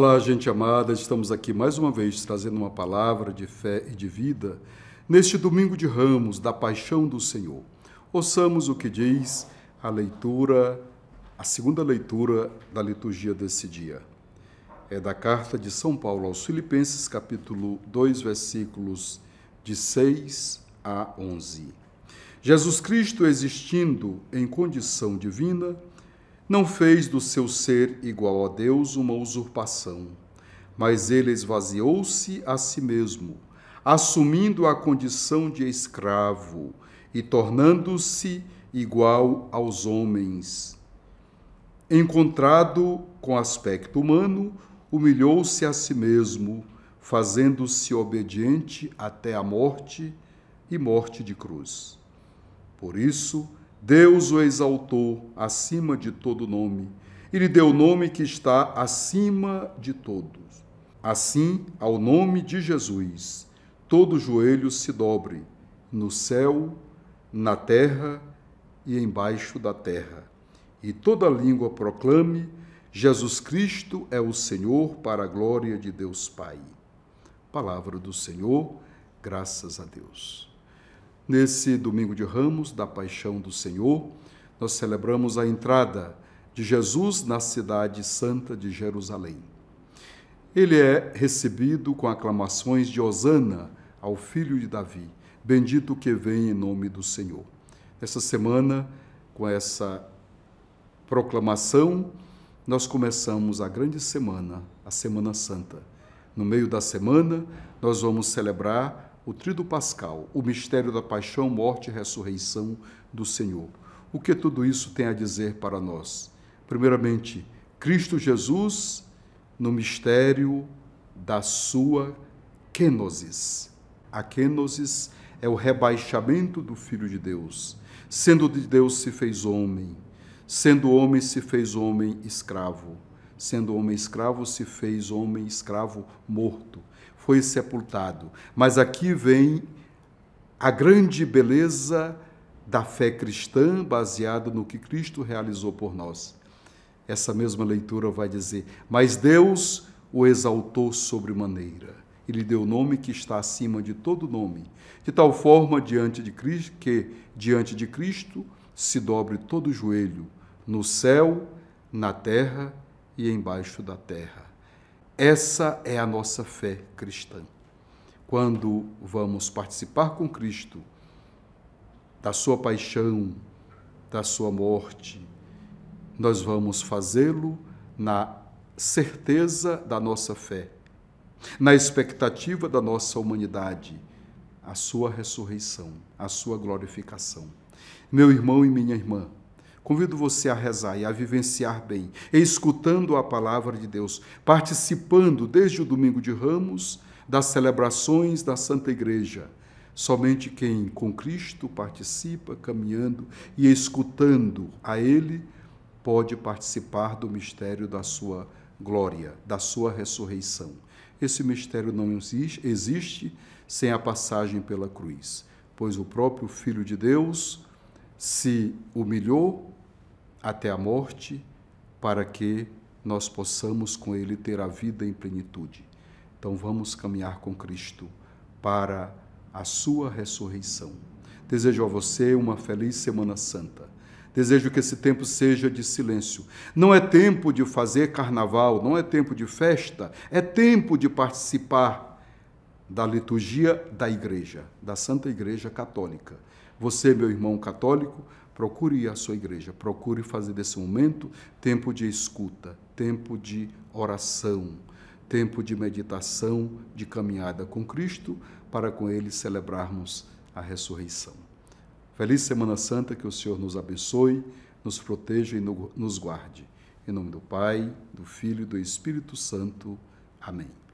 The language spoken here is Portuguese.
Olá, gente amada, estamos aqui mais uma vez trazendo uma palavra de fé e de vida neste domingo de ramos da paixão do Senhor. Ouçamos o que diz a leitura, a segunda leitura da liturgia desse dia. É da carta de São Paulo aos Filipenses, capítulo 2, versículos de 6 a 11. Jesus Cristo, existindo em condição divina, não fez do seu ser igual a Deus uma usurpação, mas ele esvaziou-se a si mesmo, assumindo a condição de escravo e tornando-se igual aos homens. Encontrado com aspecto humano, humilhou-se a si mesmo, fazendo-se obediente até a morte e morte de cruz. Por isso, Deus o exaltou acima de todo nome e lhe deu o nome que está acima de todos. Assim, ao nome de Jesus, todo joelho se dobre, no céu, na terra e embaixo da terra, e toda língua proclame: Jesus Cristo é o Senhor, para a glória de Deus Pai. Palavra do Senhor, graças a Deus. Nesse domingo de ramos, da paixão do Senhor, nós celebramos a entrada de Jesus na cidade santa de Jerusalém. Ele é recebido com aclamações de Hosana ao filho de Davi, bendito que vem em nome do Senhor. Essa semana, com essa proclamação, nós começamos a grande semana, a Semana Santa. No meio da semana, nós vamos celebrar o Trido Pascal, o mistério da paixão, morte e ressurreição do Senhor. O que tudo isso tem a dizer para nós? Primeiramente, Cristo Jesus no mistério da sua kenosis. A kenosis é o rebaixamento do Filho de Deus. Sendo de Deus se fez homem, sendo homem se fez homem escravo, sendo homem escravo se fez homem escravo morto foi sepultado. Mas aqui vem a grande beleza da fé cristã baseada no que Cristo realizou por nós. Essa mesma leitura vai dizer: Mas Deus o exaltou sobremaneira. Ele deu o nome que está acima de todo nome, de tal forma diante de Cristo que diante de Cristo se dobre todo o joelho, no céu, na terra e embaixo da terra. Essa é a nossa fé cristã. Quando vamos participar com Cristo da sua paixão, da sua morte, nós vamos fazê-lo na certeza da nossa fé, na expectativa da nossa humanidade, a sua ressurreição, a sua glorificação. Meu irmão e minha irmã, Convido você a rezar e a vivenciar bem, escutando a palavra de Deus, participando desde o domingo de Ramos das celebrações da Santa Igreja. Somente quem com Cristo participa, caminhando e escutando a Ele, pode participar do mistério da sua glória, da sua ressurreição. Esse mistério não existe sem a passagem pela cruz, pois o próprio Filho de Deus se humilhou até a morte, para que nós possamos com Ele ter a vida em plenitude. Então vamos caminhar com Cristo para a Sua ressurreição. Desejo a você uma feliz Semana Santa. Desejo que esse tempo seja de silêncio. Não é tempo de fazer carnaval, não é tempo de festa, é tempo de participar da liturgia da Igreja, da Santa Igreja Católica. Você, meu irmão católico, procure ir à sua igreja, procure fazer desse momento tempo de escuta, tempo de oração, tempo de meditação, de caminhada com Cristo, para com Ele celebrarmos a ressurreição. Feliz Semana Santa, que o Senhor nos abençoe, nos proteja e nos guarde. Em nome do Pai, do Filho e do Espírito Santo. Amém.